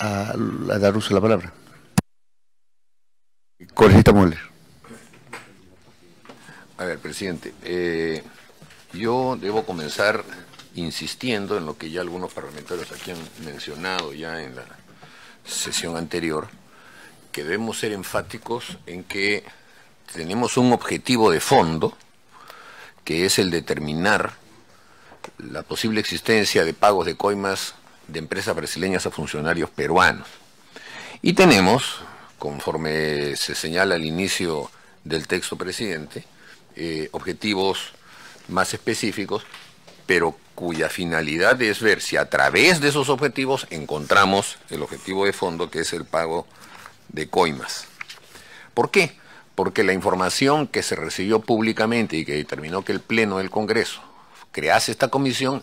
A, dar uso la palabra. Correcta Muller. A ver, presidente, eh, yo debo comenzar insistiendo en lo que ya algunos parlamentarios aquí han mencionado ya en la sesión anterior, que debemos ser enfáticos en que tenemos un objetivo de fondo, que es el determinar la posible existencia de pagos de coimas de empresas brasileñas a funcionarios peruanos. Y tenemos, conforme se señala al inicio del texto presidente, eh, objetivos más específicos, pero cuya finalidad es ver si a través de esos objetivos encontramos el objetivo de fondo que es el pago de coimas. ¿Por qué? Porque la información que se recibió públicamente y que determinó que el Pleno del Congreso crease esta comisión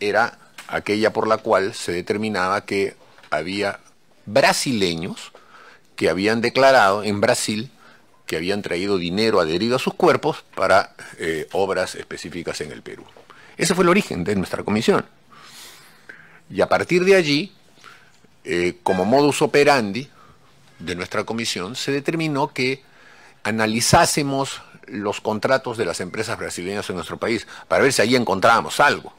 era aquella por la cual se determinaba que había brasileños que habían declarado en Brasil que habían traído dinero adherido a sus cuerpos para eh, obras específicas en el Perú. Ese fue el origen de nuestra comisión. Y a partir de allí, eh, como modus operandi de nuestra comisión, se determinó que analizásemos los contratos de las empresas brasileñas en nuestro país, para ver si ahí encontrábamos algo.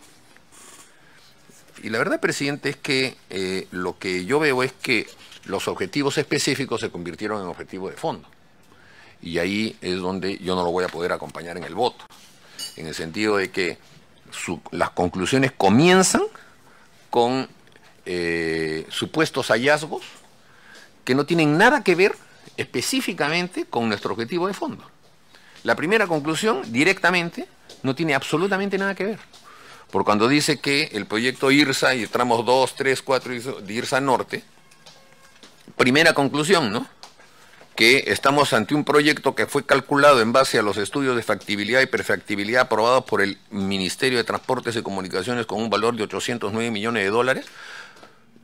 Y la verdad, presidente, es que eh, lo que yo veo es que los objetivos específicos se convirtieron en objetivos de fondo. Y ahí es donde yo no lo voy a poder acompañar en el voto. En el sentido de que las conclusiones comienzan con eh, supuestos hallazgos que no tienen nada que ver específicamente con nuestro objetivo de fondo. La primera conclusión, directamente, no tiene absolutamente nada que ver. Por cuando dice que el proyecto IRSA y tramos 2, 3, 4 de IRSA Norte, primera conclusión, ¿no? Que estamos ante un proyecto que fue calculado en base a los estudios de factibilidad y perfectibilidad aprobados por el Ministerio de Transportes y Comunicaciones con un valor de 809 millones de dólares,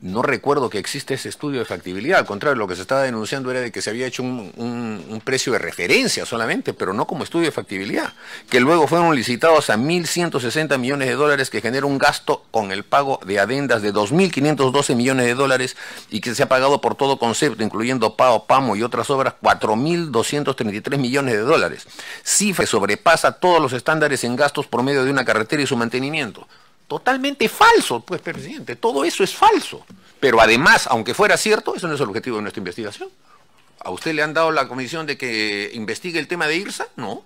no recuerdo que existe ese estudio de factibilidad, al contrario, lo que se estaba denunciando era de que se había hecho un, precio de referencia solamente, pero no como estudio de factibilidad, que luego fueron licitados a 1.160 millones de dólares que genera un gasto con el pago de adendas de 2.512 millones de dólares y que se ha pagado por todo concepto, incluyendo PAO, PAMO y otras obras, 4.233 millones de dólares, cifra que sobrepasa todos los estándares en gastos por medio de una carretera y su mantenimiento totalmente falso, pues, presidente. Todo eso es falso. Pero además, aunque fuera cierto, eso no es el objetivo de nuestra investigación. ¿A usted le han dado la comisión de que investigue el tema de IRSA? No.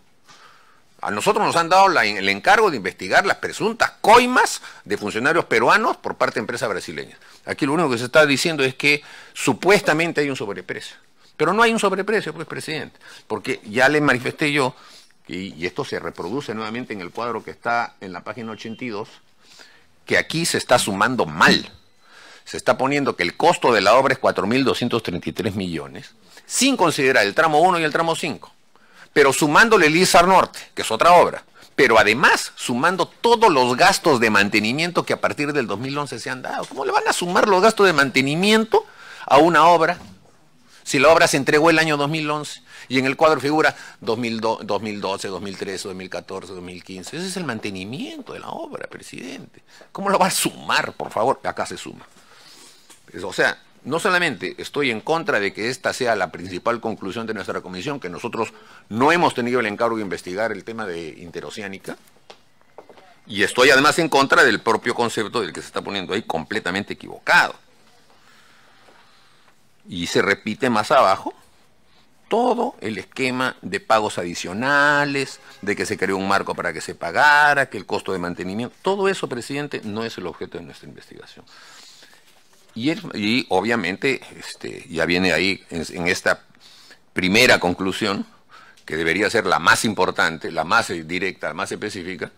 A nosotros nos han dado el encargo de investigar las presuntas coimas de funcionarios peruanos por parte de empresas brasileñas. Aquí lo único que se está diciendo es que supuestamente hay un sobreprecio. Pero no hay un sobreprecio, pues, presidente. Porque ya le manifesté yo, y esto se reproduce nuevamente en el cuadro que está en la página 82, que aquí se está sumando mal. Se está poniendo que el costo de la obra es 4.233 millones, sin considerar el tramo 1 y el tramo 5, pero sumándole el ISAR Norte, que es otra obra, pero además sumando todos los gastos de mantenimiento que a partir del 2011 se han dado. ¿Cómo le van a sumar los gastos de mantenimiento a una obra si la obra se entregó el año 2011? Y en el cuadro figura 2012, 2013, 2014, 2015. Ese es el mantenimiento de la obra, presidente. ¿Cómo lo va a sumar, por favor? Acá se suma. O sea, no solamente estoy en contra de que esta sea la principal conclusión de nuestra comisión, que nosotros no hemos tenido el encargo de investigar el tema de interoceánica, y estoy además en contra del propio concepto del que se está poniendo ahí completamente equivocado. Y se repite más abajo todo el esquema de pagos adicionales, de que se creó un marco para que se pagara, que el costo de mantenimiento, todo eso, presidente, no es el objeto de nuestra investigación. Y, obviamente, este, ya viene ahí en, esta primera conclusión, que debería ser la más importante, la más eh, directa, la más específica,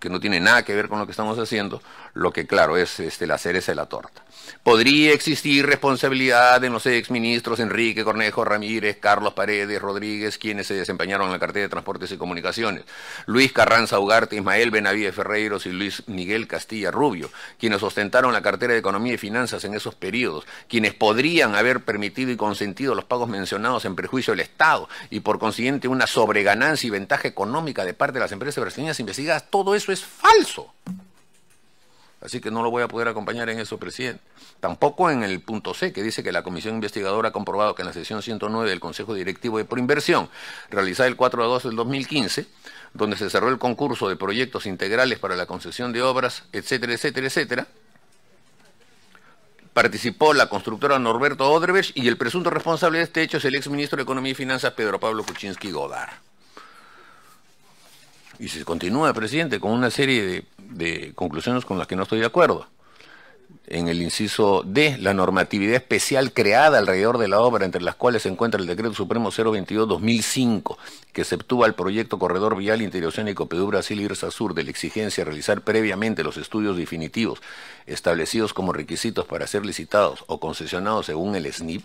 que no tiene nada que ver con lo que estamos haciendo, lo que claro es este, la cereza de la torta podría existir responsabilidad en los exministros Enrique Cornejo Ramírez, Carlos Paredes Rodríguez, quienes se desempeñaron en la cartera de Transportes y Comunicaciones, Luis Carranza Ugarte, Ismael Benavides Ferreiros y Luis Miguel Castilla Rubio, quienes ostentaron la cartera de Economía y Finanzas en esos periodos, quienes podrían haber permitido y consentido los pagos mencionados en perjuicio del Estado y por consiguiente una sobreganancia y ventaja económica de parte de las empresas brasileñas investigadas, todo eso es falso. Así que no lo voy a poder acompañar en eso, presidente. Tampoco en el punto C, que dice que la comisión investigadora ha comprobado que en la sesión 109 del Consejo Directivo de Proinversión, realizada el 4 de agosto del 2015, donde se cerró el concurso de proyectos integrales para la concesión de obras, etcétera, etcétera, etcétera, participó la constructora Norberto Odreves y el presunto responsable de este hecho es el exministro de Economía y Finanzas Pedro Pablo Kuczynski Godard y se continúa, presidente, con una serie de, conclusiones con las que no estoy de acuerdo. En el inciso D, la normatividad especial creada alrededor de la obra, entre las cuales se encuentra el Decreto Supremo 022-2005, que exceptúa al proyecto Corredor Vial interoceánico y Brasil Irsa Sur de la exigencia de realizar previamente los estudios definitivos establecidos como requisitos para ser licitados o concesionados según el SNIP,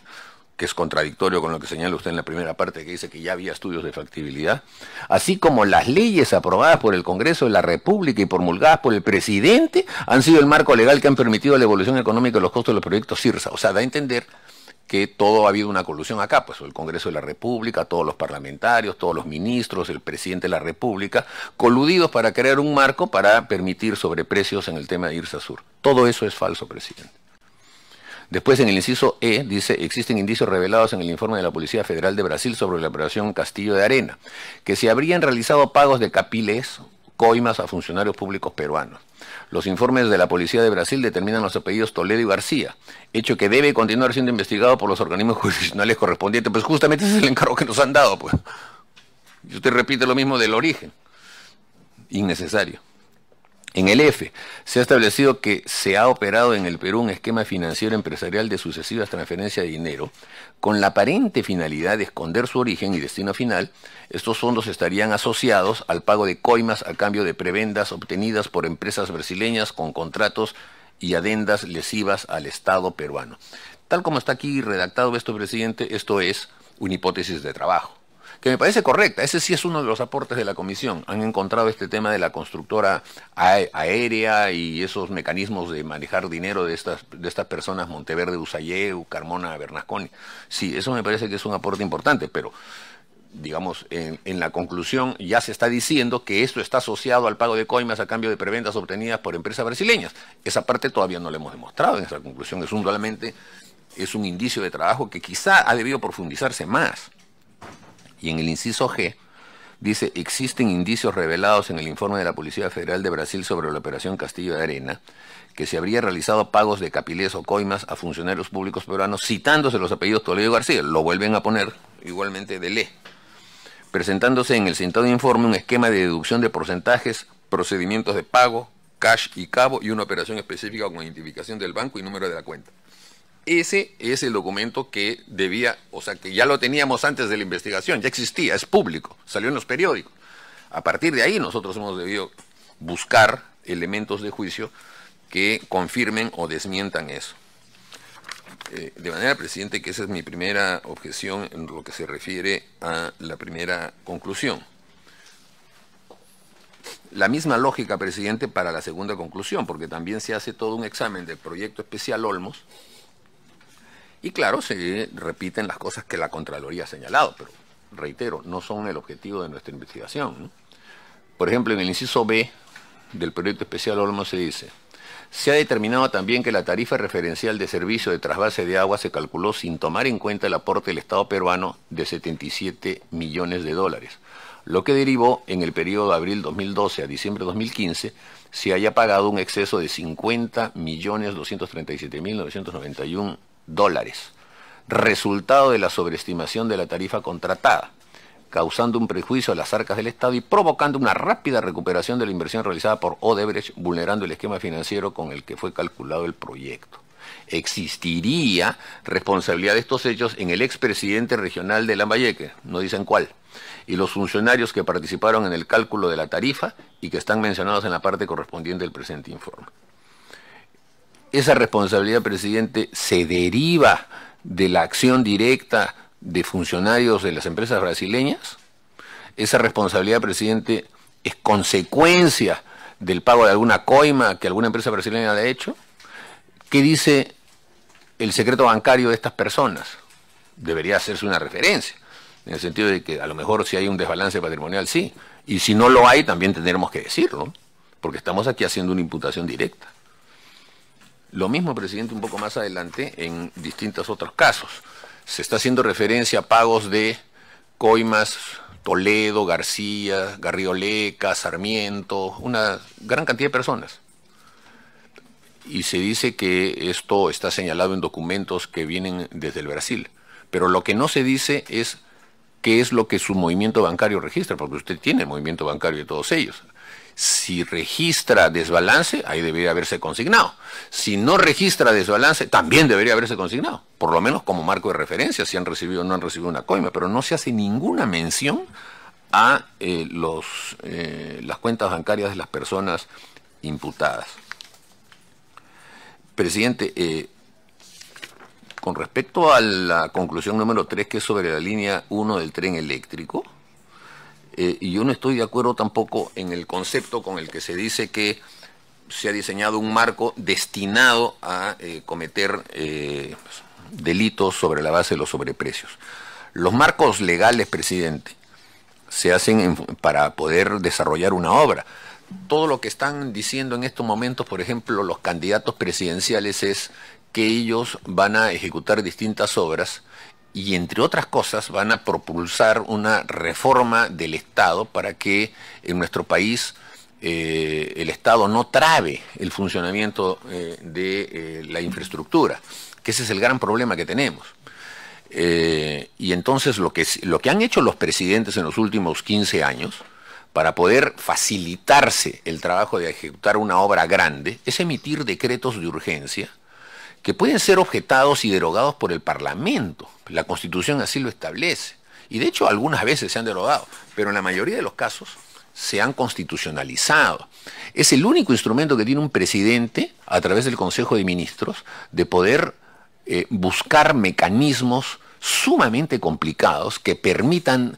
que es contradictorio con lo que señala usted en la primera parte, que dice que ya había estudios de factibilidad, así como las leyes aprobadas por el Congreso de la República y promulgadas por el presidente, han sido el marco legal que han permitido la evolución económica de los costos de los proyectos CIRSA. O sea, da a entender que todo ha habido una colusión acá, pues el Congreso de la República, todos los parlamentarios, todos los ministros, el presidente de la República, coludidos para crear un marco para permitir sobreprecios en el tema de IRSA Sur. Todo eso es falso, presidente. Después, en el inciso E, dice, existen indicios revelados en el informe de la Policía Federal de Brasil sobre la operación Castillo de Arena, que se habrían realizado pagos de capiles, coimas a funcionarios públicos peruanos. Los informes de la Policía de Brasil determinan los apellidos Toledo y García, hecho que debe continuar siendo investigado por los organismos jurisdiccionales correspondientes. Pues justamente ese es el encargo que nos han dado, pues. Y usted repite lo mismo del origen. Innecesario. En el F, se ha establecido que se ha operado en el Perú un esquema financiero empresarial de sucesivas transferencias de dinero con la aparente finalidad de esconder su origen y destino final. Estos fondos estarían asociados al pago de coimas a cambio de prebendas obtenidas por empresas brasileñas con contratos y adendas lesivas al Estado peruano. Tal como está aquí redactado esto, presidente, esto es una hipótesis de trabajo que me parece correcta. Ese sí es uno de los aportes de la comisión. Han encontrado este tema de la constructora aérea y esos mecanismos de manejar dinero de estas, de estas personas, Monteverde, Usayeu, Carmona, Bernasconi. Sí, eso me parece que es un aporte importante, pero digamos, en, la conclusión ya se está diciendo que esto está asociado al pago de coimas a cambio de preventas obtenidas por empresas brasileñas. Esa parte todavía no la hemos demostrado en esa conclusión. Es un, es un indicio de trabajo que quizá ha debido profundizarse más. Y en el inciso G, dice, existen indicios revelados en el informe de la Policía Federal de Brasil sobre la operación Castillo de Arena, que se habría realizado pagos de capilés o coimas a funcionarios públicos peruanos citándose los apellidos Toledo García. Lo vuelven a poner igualmente de ley, Presentándose en el citado informe un esquema de deducción de porcentajes, procedimientos de pago, cash y cabo y una operación específica con identificación del banco y número de la cuenta. Ese es el documento que debía, o sea, que ya lo teníamos antes de la investigación, ya existía, es público, salió en los periódicos. A partir de ahí nosotros hemos debido buscar elementos de juicio que confirmen o desmientan eso. Eh, de manera, presidente, que esa es mi primera objeción en lo que se refiere a la primera conclusión. La misma lógica, presidente, para la segunda conclusión, porque también se hace todo un examen del proyecto especial Olmos, y claro, se repiten las cosas que la Contraloría ha señalado, pero reitero, no son el objetivo de nuestra investigación. Por ejemplo, en el inciso B del proyecto especial Olmo se dice, se ha determinado también que la tarifa referencial de servicio de trasvase de agua se calculó sin tomar en cuenta el aporte del Estado peruano de 77 millones de dólares, lo que derivó en el periodo de abril 2012 a diciembre 2015 se haya pagado un exceso de 50 millones mil dólares, resultado de la sobreestimación de la tarifa contratada, causando un prejuicio a las arcas del Estado y provocando una rápida recuperación de la inversión realizada por Odebrecht, vulnerando el esquema financiero con el que fue calculado el proyecto. Existiría responsabilidad de estos hechos en el expresidente regional de Lambayeque, no dicen cuál, y los funcionarios que participaron en el cálculo de la tarifa y que están mencionados en la parte correspondiente del presente informe esa responsabilidad, presidente, se deriva de la acción directa de funcionarios de las empresas brasileñas? ¿Esa responsabilidad, presidente, es consecuencia del pago de alguna coima que alguna empresa brasileña ha hecho? ¿Qué dice el secreto bancario de estas personas? Debería hacerse una referencia, en el sentido de que a lo mejor si hay un desbalance patrimonial, sí, y si no lo hay, también tendremos que decirlo, porque estamos aquí haciendo una imputación directa. Lo mismo, presidente, un poco más adelante en distintos otros casos. Se está haciendo referencia a pagos de coimas, Toledo, García, Garrioleca, Sarmiento, una gran cantidad de personas. Y se dice que esto está señalado en documentos que vienen desde el Brasil. Pero lo que no se dice es qué es lo que su movimiento bancario registra, porque usted tiene el movimiento bancario de todos ellos. Si registra desbalance, ahí debería haberse consignado. Si no registra desbalance, también debería haberse consignado, por lo menos como marco de referencia, si han recibido o no han recibido una coima, pero no se hace ninguna mención a eh, los, eh, las cuentas bancarias de las personas imputadas. Presidente, eh, con respecto a la conclusión número 3, que es sobre la línea 1 del tren eléctrico, eh, y yo no estoy de acuerdo tampoco en el concepto con el que se dice que se ha diseñado un marco destinado a eh, cometer eh, delitos sobre la base de los sobreprecios. Los marcos legales, presidente, se hacen para poder desarrollar una obra. Todo lo que están diciendo en estos momentos, por ejemplo, los candidatos presidenciales es que ellos van a ejecutar distintas obras y entre otras cosas van a propulsar una reforma del Estado para que en nuestro país eh, el Estado no trabe el funcionamiento eh, de eh, la infraestructura, que ese es el gran problema que tenemos. y entonces lo que, lo que han hecho los presidentes en los últimos 15 años, para poder facilitarse el trabajo de ejecutar una obra grande es emitir decretos de urgencia que pueden ser objetados y derogados por el Parlamento. La Constitución así lo establece. Y de hecho algunas veces se han derogado, pero en la mayoría de los casos se han constitucionalizado. Es el único instrumento que tiene un presidente, a través del Consejo de Ministros, de poder eh, buscar mecanismos sumamente complicados que permitan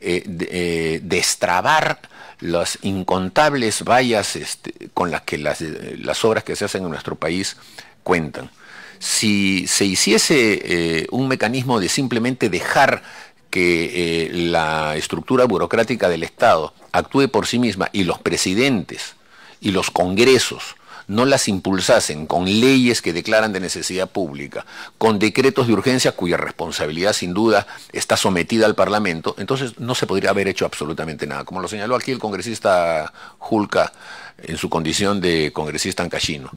eh, eh, destrabar las incontables vallas este, con las que las obras que se hacen en nuestro país cuentan si se hiciese eh, un mecanismo de simplemente dejar que eh, la estructura burocrática del Estado actúe por sí misma y los presidentes y los congresos no las impulsasen con leyes que declaran de necesidad pública, con decretos de urgencia cuya responsabilidad sin duda está sometida al Parlamento, entonces no se podría haber hecho absolutamente nada. Como lo señaló aquí el congresista Julca en su condición de congresista en Cachino.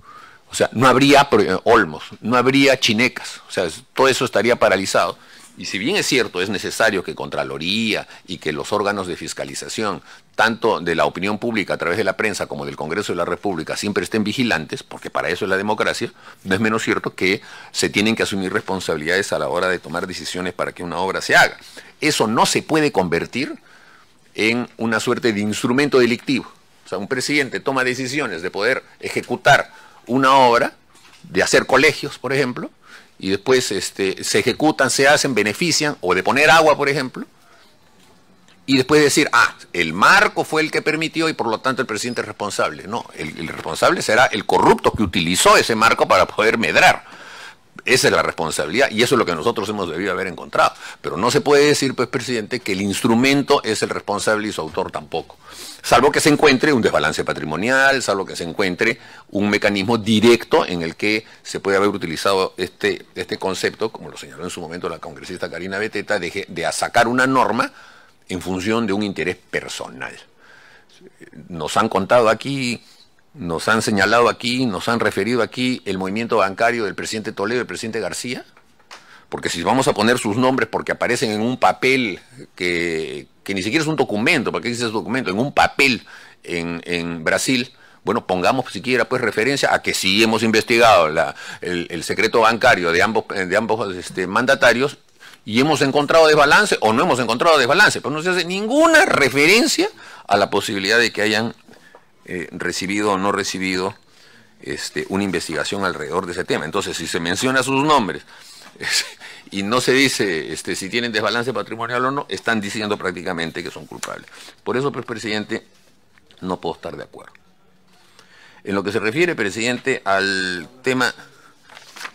O sea, no habría eh, Olmos, no habría Chinecas, o sea, todo eso estaría paralizado. Y si bien es cierto, es necesario que Contraloría y que los órganos de fiscalización, tanto de la opinión pública a través de la prensa como del Congreso de la República, siempre estén vigilantes, porque para eso es la democracia, no es menos cierto que se tienen que asumir responsabilidades a la hora de tomar decisiones para que una obra se haga. Eso no se puede convertir en una suerte de instrumento delictivo. O sea, un presidente toma decisiones de poder ejecutar una obra, de hacer colegios, por ejemplo, y después este, se ejecutan, se hacen, benefician, o de poner agua, por ejemplo, y después decir, ah, el marco fue el que permitió y por lo tanto el presidente es responsable. No, el, el responsable será el corrupto que utilizó ese marco para poder medrar. Esa es la responsabilidad y eso es lo que nosotros hemos debido haber encontrado. Pero no se puede decir, pues, presidente, que el instrumento es el responsable y su autor tampoco salvo que se encuentre un desbalance patrimonial, salvo que se encuentre un mecanismo directo en el que se puede haber utilizado este, este concepto, como lo señaló en su momento la congresista Karina Beteta, de, de sacar una norma en función de un interés personal. Nos han contado aquí nos han señalado aquí, nos han referido aquí el movimiento bancario del presidente Toledo y del presidente García? Porque si vamos a poner sus nombres porque aparecen en un papel que, ni siquiera es un documento, ¿para qué dices ese documento? En un papel en, Brasil, bueno, pongamos siquiera pues referencia a que sí hemos investigado el, secreto bancario de ambos, de ambos este, mandatarios y hemos encontrado desbalance o no hemos encontrado desbalance, pero pues no se hace ninguna referencia a la posibilidad de que hayan eh, recibido o no recibido este, una investigación alrededor de ese tema. Entonces, si se menciona sus nombres, es, y no se dice este, si tienen desbalance patrimonial o no, están diciendo prácticamente que son culpables. Por eso, pues, presidente, no puedo estar de acuerdo. En lo que se refiere, presidente, al tema,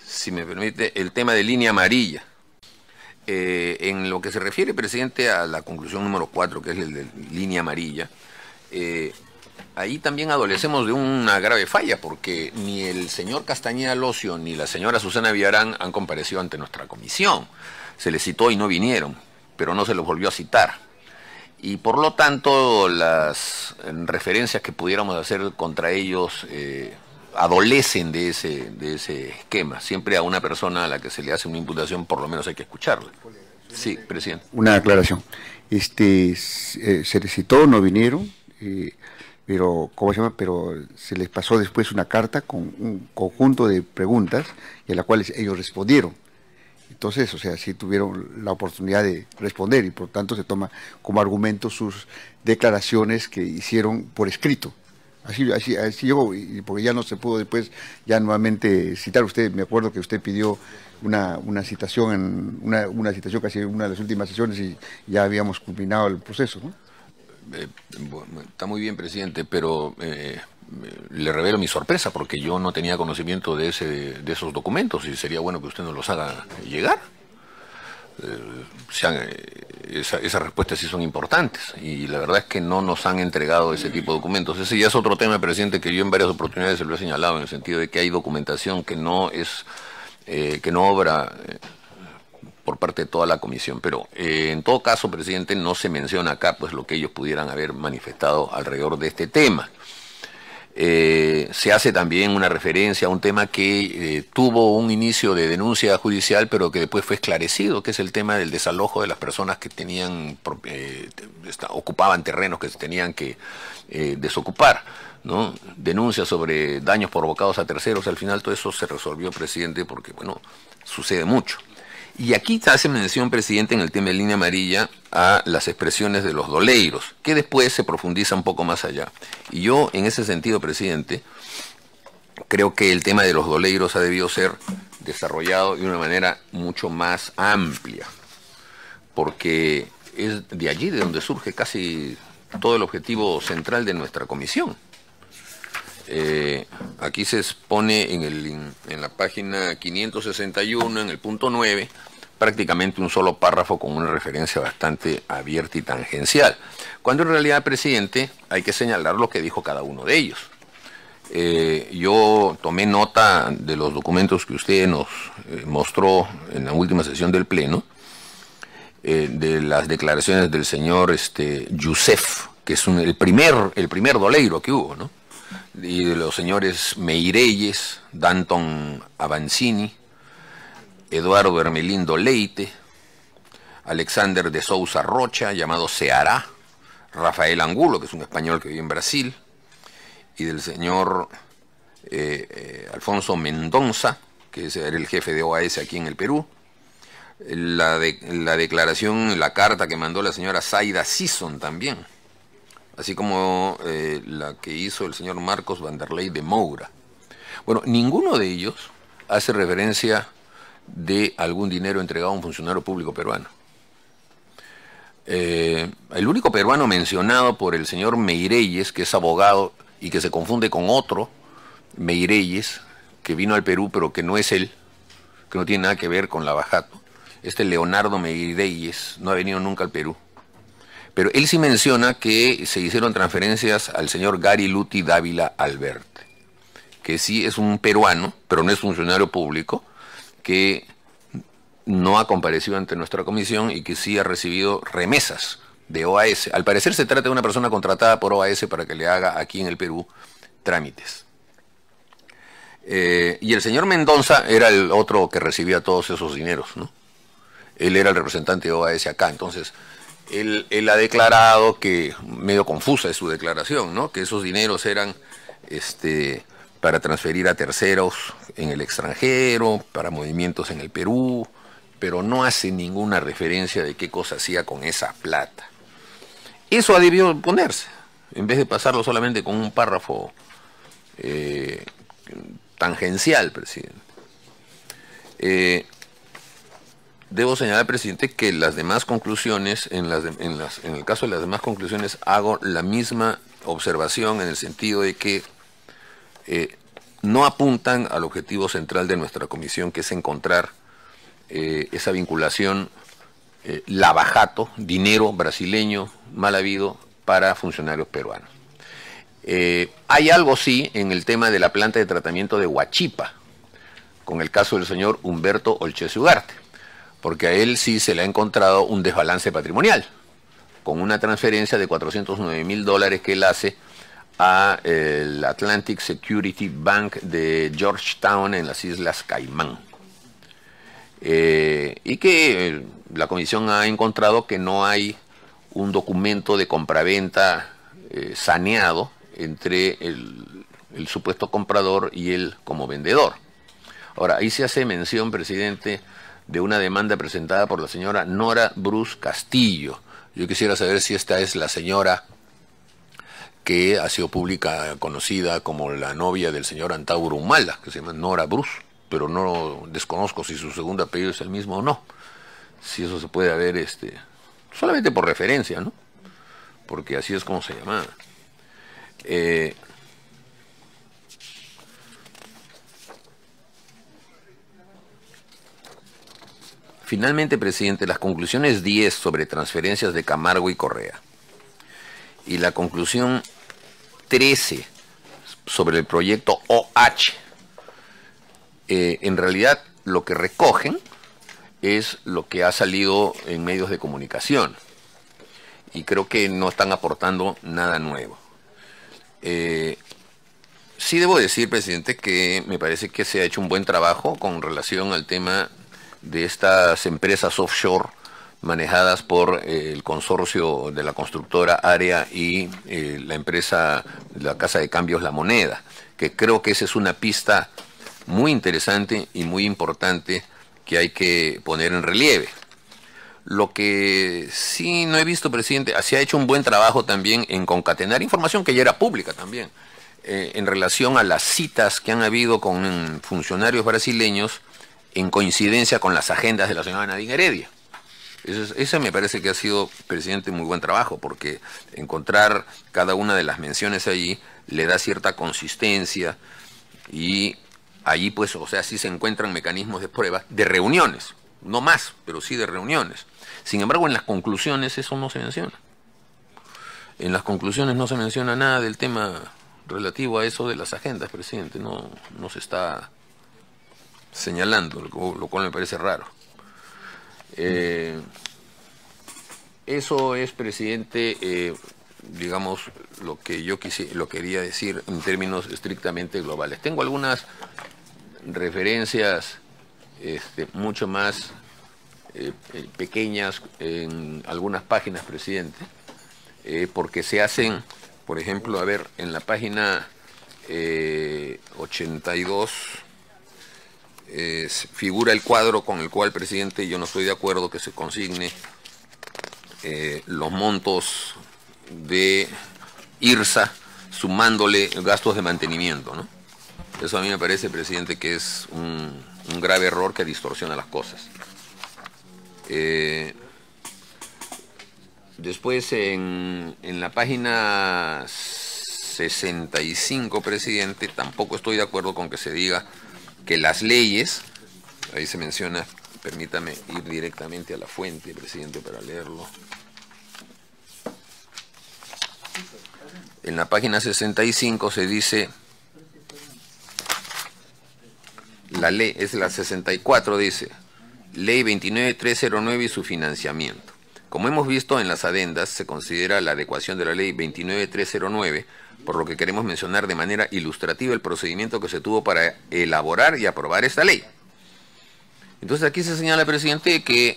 si me permite, el tema de línea amarilla. Eh, en lo que se refiere, presidente, a la conclusión número 4, que es el de línea amarilla, eh, ahí también adolecemos de una grave falla, porque ni el señor Castañeda Locio ni la señora Susana Villarán han comparecido ante nuestra comisión. Se les citó y no vinieron, pero no se los volvió a citar. Y por lo tanto, las referencias que pudiéramos hacer contra ellos eh, adolecen de ese, de ese esquema. Siempre a una persona a la que se le hace una imputación, por lo menos hay que escucharla. Sí, presidente. Una aclaración. Este, eh, se les citó, no vinieron. Eh, pero ¿cómo se llama? Pero se les pasó después una carta con un conjunto de preguntas en a las cuales ellos respondieron. Entonces, o sea, sí tuvieron la oportunidad de responder y por tanto se toma como argumento sus declaraciones que hicieron por escrito. Así, así, así yo, porque ya no se pudo después ya nuevamente citar usted, me acuerdo que usted pidió una, citación, en, una, una citación casi en una de las últimas sesiones y ya habíamos culminado el proceso, ¿no? Eh, está muy bien, presidente, pero eh, le revelo mi sorpresa porque yo no tenía conocimiento de, ese, de esos documentos y sería bueno que usted nos los haga llegar. Eh, sean, esas respuestas sí son importantes y la verdad es que no nos han entregado ese tipo de documentos. Ese ya es otro tema, presidente, que yo en varias oportunidades se lo he señalado en el sentido de que hay documentación que no es, que no obra por parte de toda la comisión. Pero eh, en todo caso, presidente, no se menciona acá pues lo que ellos pudieran haber manifestado alrededor de este tema. Eh, se hace también una referencia a un tema que eh, tuvo un inicio de denuncia judicial, pero que después fue esclarecido, que es el tema del desalojo de las personas que tenían ocupaban terrenos que se tenían que desocupar. ¿no? Denuncias sobre daños provocados a terceros, al final todo eso se resolvió, presidente, porque bueno, sucede mucho. Y aquí hace mención, presidente, en el tema de línea amarilla a las expresiones de los doleiros, que después se profundiza un poco más allá. Y yo, en ese sentido, presidente, creo que el tema de los doleiros ha debido ser desarrollado de una manera mucho más amplia, porque es de allí de donde surge casi todo el objetivo central de nuestra comisión. Eh, aquí se expone en, el, en la página 561, en el punto 9, prácticamente un solo párrafo con una referencia bastante abierta y tangencial, cuando en realidad, presidente, hay que señalar lo que dijo cada uno de ellos. Eh, yo tomé nota de los documentos que usted nos eh, mostró en la última sesión del Pleno, eh, de las declaraciones del señor este, Yusef, que es el, primer, el primer doleiro que hubo, ¿no? y de los señores Meirelles, Danton Avancini, Eduardo Hermelindo Leite, Alexander de Sousa Rocha, llamado Ceará, Rafael Angulo, que es un español que vive en Brasil, y del señor eh, eh, Alfonso Mendoza, que era el jefe de OAS aquí en el Perú. La, declaración, la carta que mandó la señora Zaida Sison también, así como eh, la que hizo el señor Marcos Vanderlei de Moura. Bueno, ninguno de ellos hace referencia de algún dinero entregado a un funcionario público peruano. Eh, el único peruano mencionado por el señor Meirelles, que es abogado y que se confunde con otro Meireyes, que vino al Perú pero que no es él, que no tiene nada que ver con la Bajato, este Leonardo Meireyes no ha venido nunca al Perú. Pero él sí menciona que se hicieron transferencias al señor Gary Luti Dávila Albert, que sí es un peruano, pero no es funcionario público, que no ha comparecido ante nuestra comisión y que sí ha recibido remesas de OAS. Al parecer se trata de una persona contratada por OAS para que le haga aquí en el Perú trámites. Eh, y el señor Mendoza era el otro que recibía todos esos dineros, ¿no? Él era el representante de OAS acá, entonces él, él ha declarado que, medio confusa es su declaración, ¿no? Que esos dineros eran, este, para transferir a terceros en el extranjero, para movimientos en el Perú, pero no hace ninguna referencia de qué cosa hacía con esa plata. Eso ha debido ponerse, en vez de pasarlo solamente con un párrafo eh, tangencial, presidente. Eh, debo señalar, presidente, que las demás conclusiones, en, en el caso de las demás conclusiones, hago la misma observación en el sentido de que eh, no apuntan al objetivo central de nuestra comisión, que es encontrar eh, esa vinculación eh, lavajato, dinero brasileño mal habido para funcionarios peruanos. hay algo sí en el tema de la planta de tratamiento de Huachipa, con el caso del señor Humberto Olches Ugarte, porque a él sí se le ha encontrado un desbalance patrimonial, con una transferencia de 409 mil dólares que él hace a el Atlantic Security Bank de Georgetown en las Islas Caimán. Eh, y que eh, la comisión ha encontrado que no hay un documento de compraventa eh, saneado entre el, el, supuesto comprador y él como vendedor. Ahora, ahí se hace mención, presidente, de una demanda presentada por la señora Nora Bruce Castillo. Yo quisiera saber si esta es la señora que ha sido pública conocida como la novia del señor Antauro Humala, que se llama Nora Bruce, pero no desconozco si su segundo apellido es el mismo o no. Si eso se puede ver, este, solamente por referencia, ¿no? Porque así es como se llamaba. Eh, finalmente, presidente, las conclusiones 10 sobre transferencias de Camargo y Correa y la conclusión 13 sobre el proyecto OH. en realidad lo que recogen es lo que ha salido en medios de comunicación y creo que no están aportando nada nuevo. Eh, sí debo decir, presidente, que me parece que se ha hecho un buen trabajo con relación al tema de estas empresas offshore manejadas por eh, el consorcio de la constructora Área y eh, la empresa, la casa de cambios La Moneda, que creo que esa es una pista muy interesante y muy importante que hay que poner en relieve. Lo que sí no he visto, presidente, se ha hecho un buen trabajo también en concatenar información que ya era pública también, eh, en relación a las citas que han habido con mm, funcionarios brasileños en coincidencia con las agendas de la señora Nadine Heredia. Eso, me parece que ha sido, presidente, muy buen trabajo, porque encontrar cada una de las menciones allí le da cierta consistencia y allí, pues, o sea, sí se encuentran mecanismos de prueba de reuniones, no más, pero sí de reuniones. Sin embargo, en las conclusiones eso no se menciona. En las conclusiones no se menciona nada del tema relativo a eso de las agendas, presidente. No, no se está señalando, lo cual me parece raro. Eh, eso es, presidente, eh, digamos, lo que yo quise, lo quería decir en términos estrictamente globales. Tengo algunas referencias este, mucho más eh, pequeñas en algunas páginas, presidente, porque se hacen, por ejemplo, a ver, en la página 82 figura el cuadro con el cual, presidente, yo no estoy de acuerdo que se consigne eh, los montos de IRSA sumándole gastos de mantenimiento. Eso a mí me parece, presidente, que es un, grave error que distorsiona las cosas. Eh, después en, en la página 65, presidente, tampoco estoy de acuerdo con que se diga que las leyes, ahí se menciona, permítame ir directamente a la fuente, presidente, para leerlo. En la página 65 se dice, la ley, es la 64, dice, ley 29309 y su financiamiento. Como hemos visto en las adendas, se considera la adecuación de la ley 29309, por lo que queremos mencionar de manera ilustrativa el procedimiento que se tuvo para elaborar y aprobar esta ley. Entonces aquí se señala, presidente, que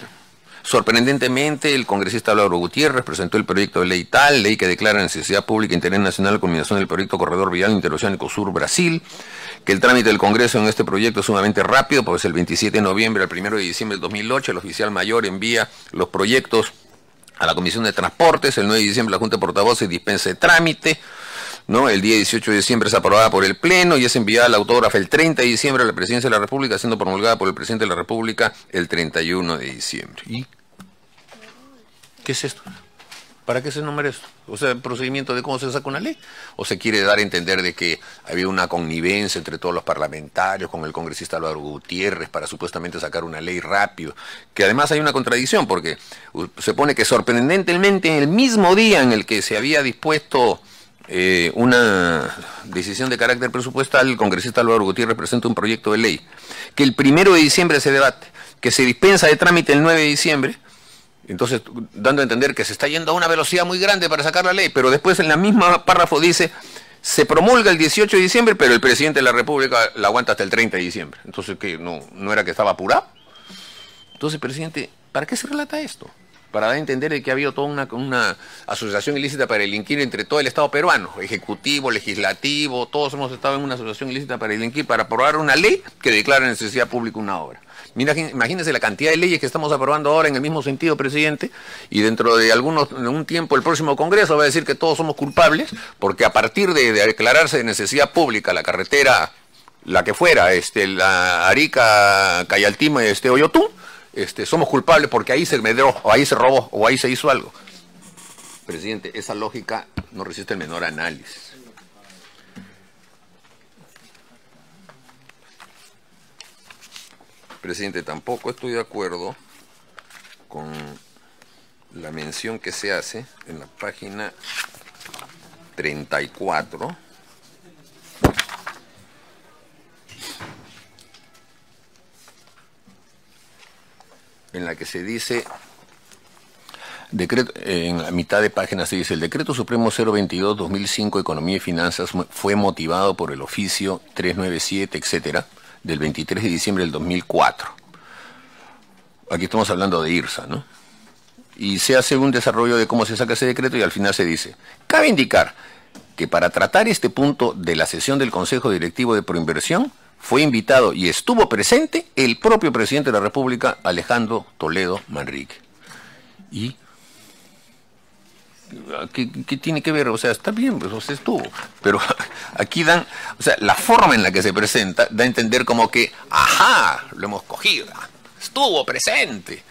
Sorprendentemente, el congresista Álvaro Gutiérrez presentó el proyecto de ley tal, ley que declara necesidad pública e interés nacional la culminación del proyecto Corredor Vial Interoceánico Sur Brasil, que el trámite del Congreso en este proyecto es sumamente rápido, pues el 27 de noviembre al 1 de diciembre del 2008 el oficial mayor envía los proyectos a la Comisión de Transportes. El 9 de diciembre la Junta de Portavoces dispensa de trámite. ¿No? El día 18 de diciembre es aprobada por el Pleno y es enviada la autógrafa el 30 de diciembre a la Presidencia de la República, siendo promulgada por el Presidente de la República el 31 de diciembre. ¿Y qué es esto? ¿Para qué se número? eso? O sea, el procedimiento de cómo se saca una ley. ¿O se quiere dar a entender de que había una connivencia entre todos los parlamentarios con el congresista Álvaro Gutiérrez para supuestamente sacar una ley rápido? Que además hay una contradicción porque se pone que sorprendentemente en el mismo día en el que se había dispuesto eh, una decisión de carácter presupuestal, el congresista Álvaro Gutiérrez presenta un proyecto de ley que el primero de diciembre se debate, que se dispensa de trámite el 9 de diciembre entonces, dando a entender que se está yendo a una velocidad muy grande para sacar la ley, pero después en la misma párrafo dice, se promulga el 18 de diciembre, pero el presidente de la República la aguanta hasta el 30 de diciembre. Entonces, que no, no era que estaba apurado. Entonces, presidente, ¿para qué se relata esto? para dar a entender que ha habido toda una, asociación ilícita para delinquir entre todo el Estado peruano, ejecutivo, legislativo, todos hemos estado en una asociación ilícita para delinquir, para aprobar una ley que declara necesidad pública una obra. Mira, imagínense la cantidad de leyes que estamos aprobando ahora en el mismo sentido, presidente, y dentro de algunos, un tiempo, el próximo Congreso va a decir que todos somos culpables, porque a partir de, declararse de necesidad pública la carretera, la que fuera, este, la Arica, Cayaltima, este, Oyotún, este, somos culpables porque ahí se medró, o ahí se robó, o ahí se hizo algo. Presidente, esa lógica no resiste el menor análisis. Presidente, tampoco estoy de acuerdo con la mención que se hace en la página 34 en la que se dice Decreto, en la mitad de página se dice, el Decreto Supremo 022-2005 Economía y Finanzas fue motivado por el oficio 397, etcétera, del 23 de diciembre del 2004. Aquí estamos hablando de IRSA, ¿no? Y se hace un desarrollo de cómo se saca ese decreto y al final se dice, cabe indicar que para tratar este punto de la sesión del Consejo Directivo de Proinversión, fue invitado y estuvo presente el propio presidente de la República, Alejandro Toledo Manrique. ¿Y ah, ¿Qué, tiene que ver? O sea, está bien, pues estuvo. Pero aquí dan, o sea, la forma en la que se presenta da a entender como que, ajá, lo hemos cogido, ah, estuvo presente.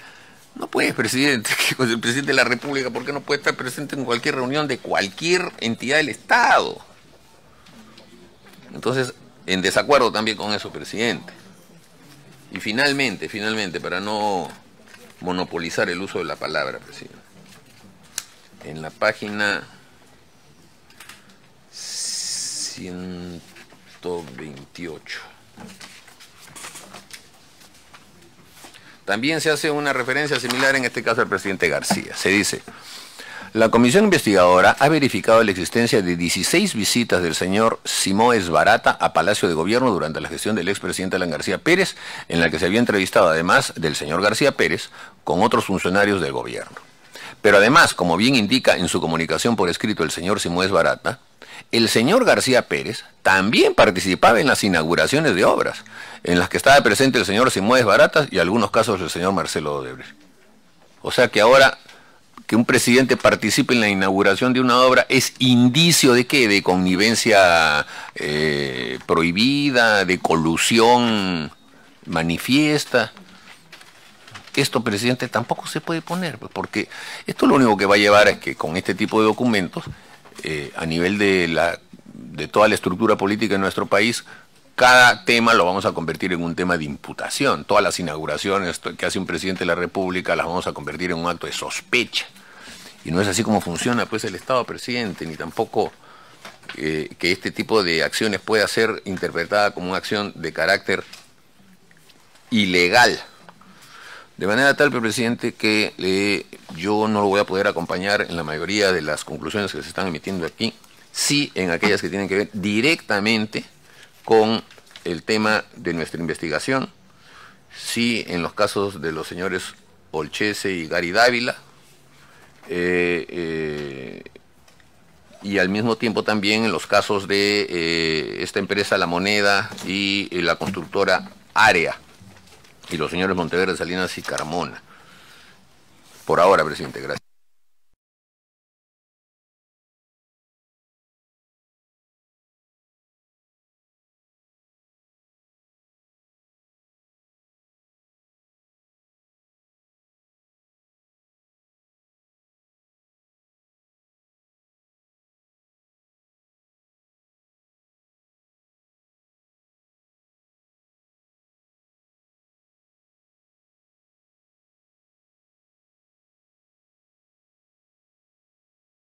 No puedes, presidente, el presidente de la República, ¿por qué no puede estar presente en cualquier reunión de cualquier entidad del Estado? Entonces, en desacuerdo también con eso, presidente. Y finalmente, finalmente, para no monopolizar el uso de la palabra, presidente. En la página 128. También se hace una referencia similar en este caso al presidente García. Se dice, la comisión investigadora ha verificado la existencia de 16 visitas del señor Simoes Barata a Palacio de Gobierno durante la gestión del expresidente Alan García Pérez, en la que se había entrevistado además del señor García Pérez con otros funcionarios del gobierno. Pero además, como bien indica en su comunicación por escrito el señor Simoes Barata, el señor García Pérez también participaba en las inauguraciones de obras, en las que estaba presente el señor Simoes Barata y en algunos casos el señor Marcelo Odebrecht. O sea que ahora que un presidente participe en la inauguración de una obra es indicio de qué? De connivencia eh, prohibida, de colusión manifiesta. Esto, presidente, tampoco se puede poner, pues, porque esto lo único que va a llevar es que con este tipo de documentos, eh, a nivel de, la, de toda la estructura política de nuestro país, cada tema lo vamos a convertir en un tema de imputación. Todas las inauguraciones que hace un presidente de la República las vamos a convertir en un acto de sospecha. Y no es así como funciona pues el Estado presidente, ni tampoco eh, que este tipo de acciones pueda ser interpretada como una acción de carácter ilegal. De manera tal, pues, presidente, que eh, yo no lo voy a poder acompañar en la mayoría de las conclusiones que se están emitiendo aquí, sí en aquellas que tienen que ver directamente con el tema de nuestra investigación, sí, en los casos de los señores Olchese y Gary Dávila, eh, eh, y al mismo tiempo también en los casos de eh, esta empresa La Moneda y la constructora Área, y los señores Monteverde, Salinas y Carmona. Por ahora, presidente, gracias.